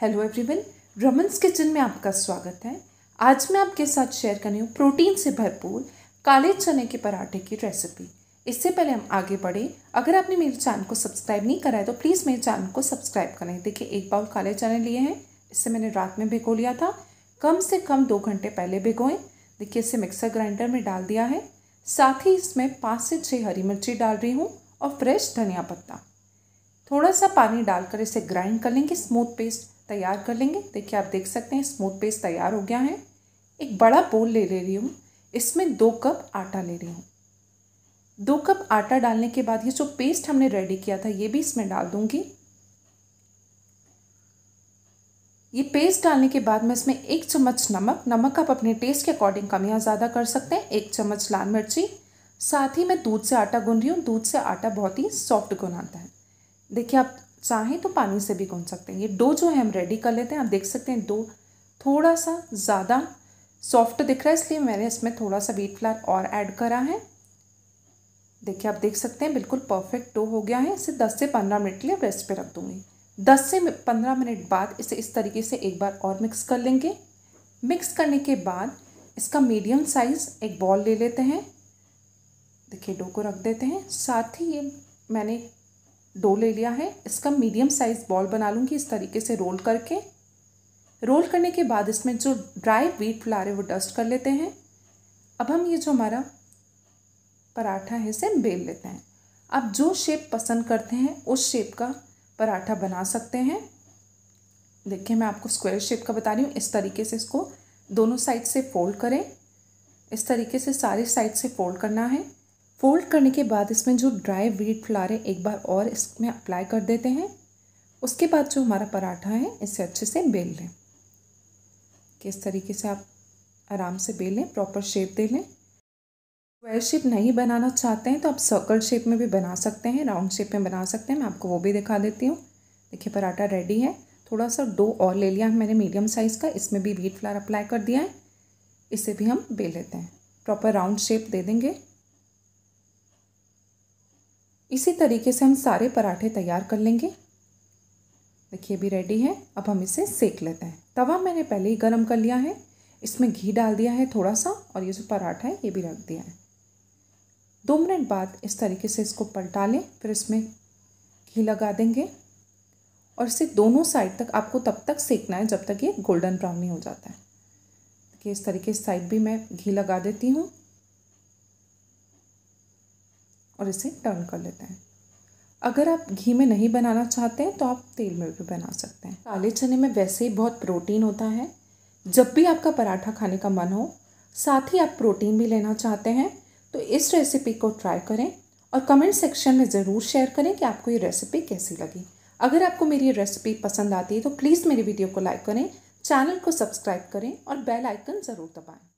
hello everyone रमन्स kitchen में आपका स्वागत है आज मैं आपके साथ शेयर करनी हूँ प्रोटीन से भरपूर काले चने के पराठे की रेसिपी इससे पहले हम आगे बढ़े अगर आपने मेरे चैनल को सब्सक्राइब नहीं करा है तो प्लीज़ मेरे चैनल को सब्सक्राइब करें देखिए एक बाउल काले चने लिए हैं इसे मैंने रात में भिगो लिया था कम से कम दो घंटे पहले भिगोएं देखिए इसे मिक्सर ग्राइंडर में डाल दिया है साथ ही इसमें पाँच से छः हरी मिर्ची डाल रही हूँ और फ्रेश धनिया पत्ता थोड़ा सा पानी डालकर इसे ग्राइंड कर लेंगे स्मूथ पेस्ट तैयार कर लेंगे देखिए आप देख सकते हैं स्मूथ पेस्ट तैयार हो गया है एक बड़ा बोल ले ले रही हूँ इसमें दो कप आटा ले रही हूँ दो कप आटा डालने के बाद ये जो पेस्ट हमने रेडी किया था ये भी इसमें डाल दूँगी ये पेस्ट डालने के बाद मैं इसमें एक चम्मच नमक नमक आप अपने टेस्ट के अकॉर्डिंग कम या ज़्यादा कर सकते हैं एक चम्मच लाल मिर्ची साथ ही मैं दूध से आटा गुन रही हूँ दूध से आटा बहुत ही सॉफ्ट गुनाता है देखिए आप चाहें तो पानी से भी गूंद सकते हैं ये डो जो है हम रेडी कर लेते हैं आप देख सकते हैं डो थोड़ा सा ज़्यादा सॉफ्ट दिख रहा है इसलिए मैंने इसमें थोड़ा सा वीट फ्लावर और ऐड करा है देखिए आप देख सकते हैं बिल्कुल परफेक्ट डो हो गया है इसे दस से पंद्रह मिनट के लिए रेस्ट पे रख दूँगी दस से पंद्रह मिनट बाद इसे इस तरीके से एक बार और मिक्स कर लेंगे मिक्स करने के बाद इसका मीडियम साइज़ एक बॉल ले लेते हैं देखिए डो को रख देते हैं साथ ही ये मैंने डो ले लिया है इसका मीडियम साइज़ बॉल बना लूँगी इस तरीके से रोल करके रोल करने के बाद इसमें जो ड्राई व्हीट फ्लार है वो डस्ट कर लेते हैं अब हम ये जो हमारा पराठा है इसे बेल लेते हैं आप जो शेप पसंद करते हैं उस शेप का पराठा बना सकते हैं देखिए मैं आपको स्क्वायर शेप का बता रही हूँ इस तरीके से इसको दोनों साइड से फोल्ड करें इस तरीके से सारे साइड से फोल्ड करना है फोल्ड करने के बाद इसमें जो ड्राई व्हीट फ्लार है एक बार और इसमें अप्लाई कर देते हैं उसके बाद जो हमारा पराठा है इसे अच्छे से बेल लें किस तरीके से आप आराम से बेल लें प्रॉपर शेप दे लें स्क्वायर शेप नहीं बनाना चाहते हैं तो आप सर्कल शेप में भी बना सकते हैं राउंड शेप में बना सकते हैं मैं आपको वो भी दिखा देती हूँ देखिए पराठा रेडी है थोड़ा सा दो और ले लिया मैंने मीडियम साइज़ का इसमें भी व्हीट फ्लार अप्लाई कर दिया है इसे भी हम बेल लेते हैं प्रॉपर राउंड शेप दे देंगे इसी तरीके से हम सारे पराठे तैयार कर लेंगे देखिए अभी रेडी है अब हम इसे सेक लेते हैं तवा मैंने पहले ही गर्म कर लिया है इसमें घी डाल दिया है थोड़ा सा और ये जो पराठा है ये भी रख दिया है दो मिनट बाद इस तरीके से इसको पलटा लें फिर इसमें घी लगा देंगे और इसे दोनों साइड तक आपको तब तक सेकना है जब तक ये गोल्डन ब्राउन नहीं हो जाता है देखिए इस तरीके से साइड भी मैं घी लगा देती हूँ और इसे टर्न कर लेते हैं अगर आप घी में नहीं बनाना चाहते हैं तो आप तेल में भी बना सकते हैं काले चने में वैसे ही बहुत प्रोटीन होता है जब भी आपका पराठा खाने का मन हो साथ ही आप प्रोटीन भी लेना चाहते हैं तो इस रेसिपी को ट्राई करें और कमेंट सेक्शन में ज़रूर शेयर करें कि आपको ये रेसिपी कैसी लगी अगर आपको मेरी रेसिपी पसंद आती है तो प्लीज़ मेरी वीडियो को लाइक करें चैनल को सब्सक्राइब करें और बेल आइकन ज़रूर दबाएं